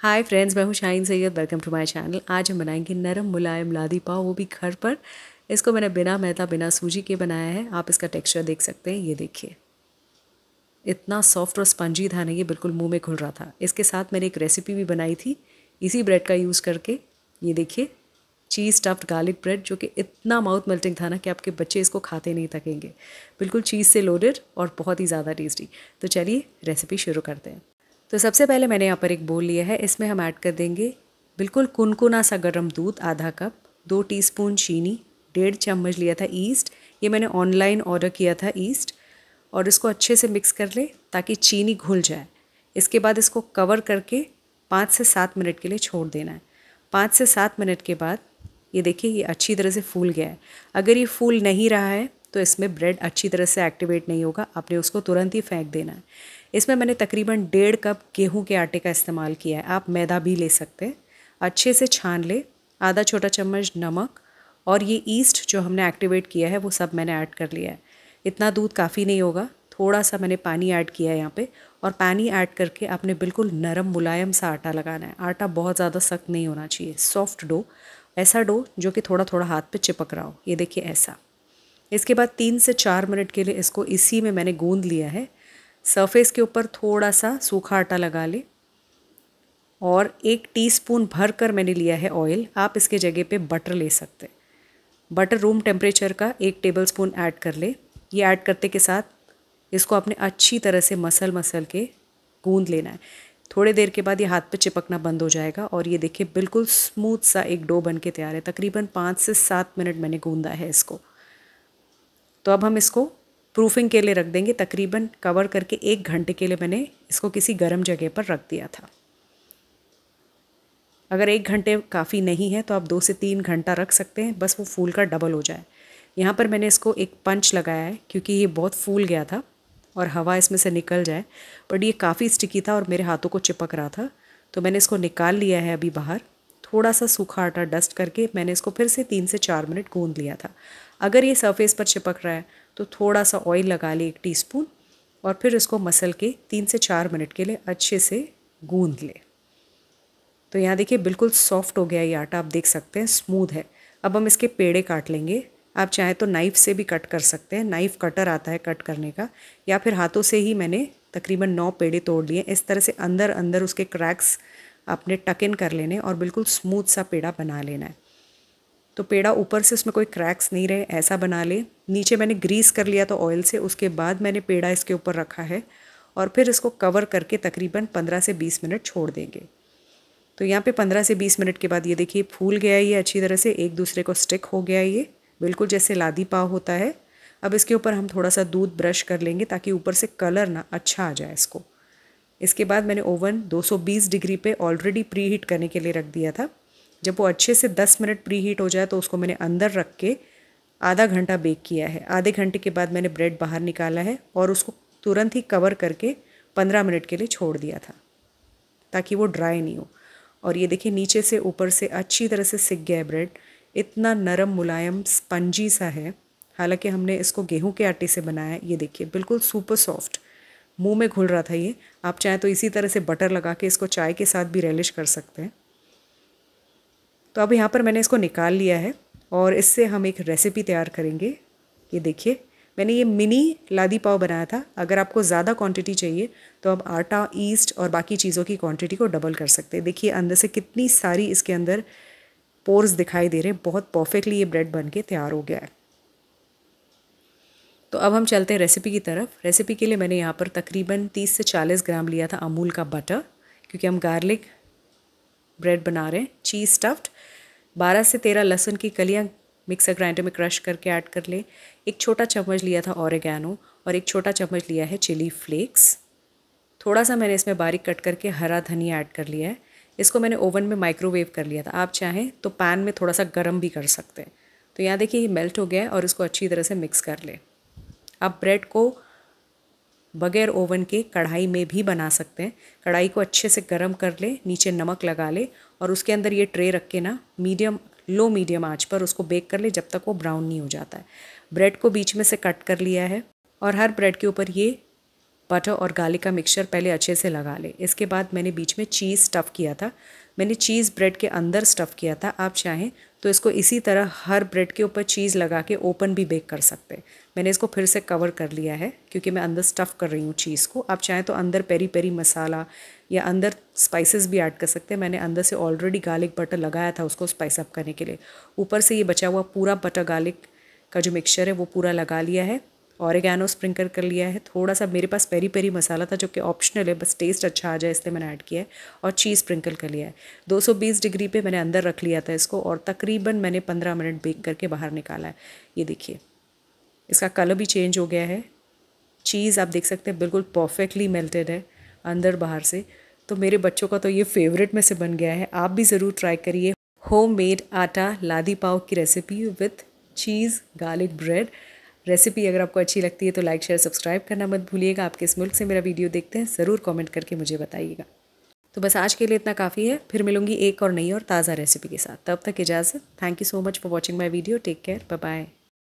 हाय friends मैं हूँ Shain Syed welcome to my channel आज हम बनाएंगे नरम मुलायम लादी पाव वो भी घर पर इसको मैंने बिना मैदा बिना सूजी के बनाया है आप इसका टेक्सचर देख सकते हैं ये देखिए इतना सॉफ्ट और स्पंजी था नहीं ये बिल्कुल मुंह में घुल रहा था इसके साथ मैंने एक रेसिपी भी बनाई थी इसी ब्रेड का यूज़ करके ये देखिए चीज़ स्टफ्ड गार्लिक ब्रेड जो कि इतना माउथ मेल्टिंग था ना कि आपके बच्चे इसको खाते नहीं थकेंगे बिल्कुल चीज़ से लोडेड और बहुत ही ज़्यादा टेस्टी तो चलिए रेसिपी शुरू करते हैं तो सबसे पहले मैंने यहाँ पर एक बोल लिया है इसमें हम ऐड कर देंगे बिल्कुल कुनकुना सा गर्म दूध आधा कप दो टीस्पून चीनी डेढ़ चम्मच लिया था ईस्ट ये मैंने ऑनलाइन ऑर्डर किया था ईस्ट और इसको अच्छे से मिक्स कर ले ताकि चीनी घुल जाए इसके बाद इसको कवर करके पाँच से सात मिनट के लिए छोड़ देना है पाँच से सात मिनट के बाद ये देखिए ये अच्छी तरह से फूल गया है अगर ये फूल नहीं रहा है तो इसमें ब्रेड अच्छी तरह से एक्टिवेट नहीं होगा आपने उसको तुरंत ही फेंक देना है इसमें मैंने तकरीबन डेढ़ कप गेहूं के आटे का इस्तेमाल किया है आप मैदा भी ले सकते हैं अच्छे से छान ले आधा छोटा चम्मच नमक और ये ईस्ट जो हमने एक्टिवेट किया है वो सब मैंने ऐड कर लिया है इतना दूध काफ़ी नहीं होगा थोड़ा सा मैंने पानी ऐड किया है यहाँ पर और पानी ऐड करके आपने बिल्कुल नरम मुलायम सा आटा लगाना है आटा बहुत ज़्यादा सख्त नहीं होना चाहिए सॉफ्ट डो ऐसा डो जो कि थोड़ा थोड़ा हाथ पे चिपक रहा हो ये देखिए ऐसा इसके बाद तीन से चार मिनट के लिए इसको इसी में मैंने गूंद लिया है सरफेस के ऊपर थोड़ा सा सूखा आटा लगा ले और एक टीस्पून भर कर मैंने लिया है ऑयल आप इसके जगह पे बटर ले सकते हैं बटर रूम टेम्परेचर का एक टेबल स्पून ऐड कर ले ये ऐड करते के साथ इसको आपने अच्छी तरह से मसल मसल के गूंद लेना है थोड़े देर के बाद ये हाथ पे चिपकना बंद हो जाएगा और ये देखिए बिल्कुल स्मूथ सा एक डो बन के तैयार है तकरीबन पाँच से सात मिनट मैंने गूंदा है इसको तो अब हम इसको प्रूफिंग के लिए रख देंगे तकरीबन कवर करके एक घंटे के लिए मैंने इसको किसी गर्म जगह पर रख दिया था अगर एक घंटे काफ़ी नहीं है तो आप दो से तीन घंटा रख सकते हैं बस वो फूल का डबल हो जाए यहाँ पर मैंने इसको एक पंच लगाया है क्योंकि ये बहुत फूल गया था और हवा इसमें से निकल जाए बट ये काफ़ी स्टिकी था और मेरे हाथों को चिपक रहा था तो मैंने इसको निकाल लिया है अभी बाहर थोड़ा सा सूखा आटा डस्ट करके मैंने इसको फिर से तीन से चार मिनट गूंद लिया था अगर ये सरफेस पर चिपक रहा है तो थोड़ा सा ऑयल लगा ले एक टी और फिर इसको मसल के तीन से चार मिनट के लिए अच्छे से गूंद लें तो यहाँ देखिए बिल्कुल सॉफ्ट हो गया ये आटा आप देख सकते हैं स्मूथ है अब हम इसके पेड़े काट लेंगे आप चाहें तो नाइफ़ से भी कट कर सकते हैं नाइफ़ कटर आता है कट करने का या फिर हाथों से ही मैंने तकरीबन नौ पेड़े तोड़ लिए इस तरह से अंदर अंदर उसके क्रैक्स आपने टक इन कर लेने और बिल्कुल स्मूथ सा पेड़ा बना लेना है तो पेड़ा ऊपर से उसमें कोई क्रैक्स नहीं रहे ऐसा बना ले नीचे मैंने ग्रीस कर लिया था ऑयल से उसके बाद मैंने पेड़ा इसके ऊपर रखा है और फिर इसको कवर करके तकरीबन पंद्रह से बीस मिनट छोड़ देंगे तो यहाँ पे पंद्रह से बीस मिनट के बाद ये देखिए फूल गया ये अच्छी तरह से एक दूसरे को स्टिक हो गया ये बिल्कुल जैसे लादी पाव होता है अब इसके ऊपर हम थोड़ा सा दूध ब्रश कर लेंगे ताकि ऊपर से कलर ना अच्छा आ जाए इसको इसके बाद मैंने ओवन 220 डिग्री पे ऑलरेडी प्री हीट करने के लिए रख दिया था जब वो अच्छे से दस मिनट प्री हीट हो जाए तो उसको मैंने अंदर रख के आधा घंटा बेक किया है आधे घंटे के बाद मैंने ब्रेड बाहर निकाला है और उसको तुरंत ही कवर करके पंद्रह मिनट के लिए छोड़ दिया था ताकि वो ड्राई नहीं हो और ये देखिए नीचे से ऊपर से अच्छी तरह से सिक गया ब्रेड इतना नरम मुलायम स्पंजी सा है हालांकि हमने इसको गेहूं के आटे से बनाया है ये देखिए बिल्कुल सुपर सॉफ्ट मुंह में घुल रहा था ये आप चाहें तो इसी तरह से बटर लगा के इसको चाय के साथ भी रेलिश कर सकते हैं तो अब यहाँ पर मैंने इसको निकाल लिया है और इससे हम एक रेसिपी तैयार करेंगे ये देखिए मैंने ये मिनी लादी पाव बनाया था अगर आपको ज़्यादा क्वांटिटी चाहिए तो आप आटा ईस्ट और बाकी चीज़ों की क्वांटिटी को डबल कर सकते हैं देखिए अंदर से कितनी सारी इसके अंदर पोर्स दिखाई दे रहे हैं बहुत परफेक्टली ये ब्रेड बन के तैयार हो गया है तो अब हम चलते हैं रेसिपी की तरफ रेसिपी के लिए मैंने यहाँ पर तकरीबन तीस से चालीस ग्राम लिया था अमूल का बटर क्योंकि हम गार्लिक ब्रेड बना रहे हैं चीज़ स्टफ्ड बारह से तेरह लहसुन की कलियाँ मिक्सर ग्राइंडर में क्रश करके ऐड कर लें एक छोटा चम्मच लिया था औरगैनो और एक छोटा चम्मच लिया है चिली फ्लेक्स थोड़ा सा मैंने इसमें बारीक कट करके हरा धनिया ऐड कर लिया है इसको मैंने ओवन में माइक्रोवेव कर लिया था आप चाहें तो पैन में थोड़ा सा गर्म भी कर सकते हैं तो यहाँ देखिए ये मेल्ट हो गया है और इसको अच्छी तरह से मिक्स कर लें आप ब्रेड को बगैर ओवन के कढ़ाई में भी बना सकते हैं कढ़ाई को अच्छे से गर्म कर लें नीचे नमक लगा लें और उसके अंदर ये ट्रे रख के ना मीडियम लो मीडियम आँच पर उसको बेक कर ले जब तक वो ब्राउन नहीं हो जाता है ब्रेड को बीच में से कट कर लिया है और हर ब्रेड के ऊपर ये बटर और गार्लिक का मिक्सचर पहले अच्छे से लगा ले इसके बाद मैंने बीच में चीज़ स्टफ़ किया था मैंने चीज़ ब्रेड के अंदर स्टफ़ किया था आप चाहें तो इसको इसी तरह हर ब्रेड के ऊपर चीज़ लगा के ओपन भी बेक कर सकते हैं मैंने इसको फिर से कवर कर लिया है क्योंकि मैं अंदर स्टफ़ कर रही हूँ चीज़ को आप चाहें तो अंदर पेरी पेरी मसाला या अंदर स्पाइसेस भी ऐड कर सकते हैं मैंने अंदर से ऑलरेडी गार्लिक बटर लगाया था उसको स्पाइस अप करने के लिए ऊपर से ये बचा हुआ पूरा बटर गार्लिक का जो मिक्सचर है वो पूरा लगा लिया है ऑरेगैनो स्प्रिंकल कर लिया है थोड़ा सा मेरे पास पेरी पेरी मसाला था जो कि ऑप्शनल है बस टेस्ट अच्छा आ जाए इसलिए मैंने ऐड किया है और चीज़ स्प्रिंकल कर लिया है 220 डिग्री पे मैंने अंदर रख लिया था इसको और तकरीबन मैंने 15 मिनट बेक करके बाहर निकाला है ये देखिए इसका कलर भी चेंज हो गया है चीज़ आप देख सकते हैं बिल्कुल परफेक्टली मेल्टेड है अंदर बाहर से तो मेरे बच्चों का तो ये फेवरेट में से बन गया है आप भी ज़रूर ट्राई करिए होम मेड आटा लादी पाव की recipe with cheese garlic bread recipe अगर आपको अच्छी लगती है तो लाइक शेयर सब्सक्राइब करना मत भूलिएगा आप किस मुल्क से मेरा वीडियो देखते हैं ज़रूर कमेंट करके मुझे बताइएगा तो बस आज के लिए इतना काफ़ी है फिर मिलूंगी एक और नई और ताज़ा रेसिपी के साथ तब तक इजाज़त thank you so much for watching my video take care bye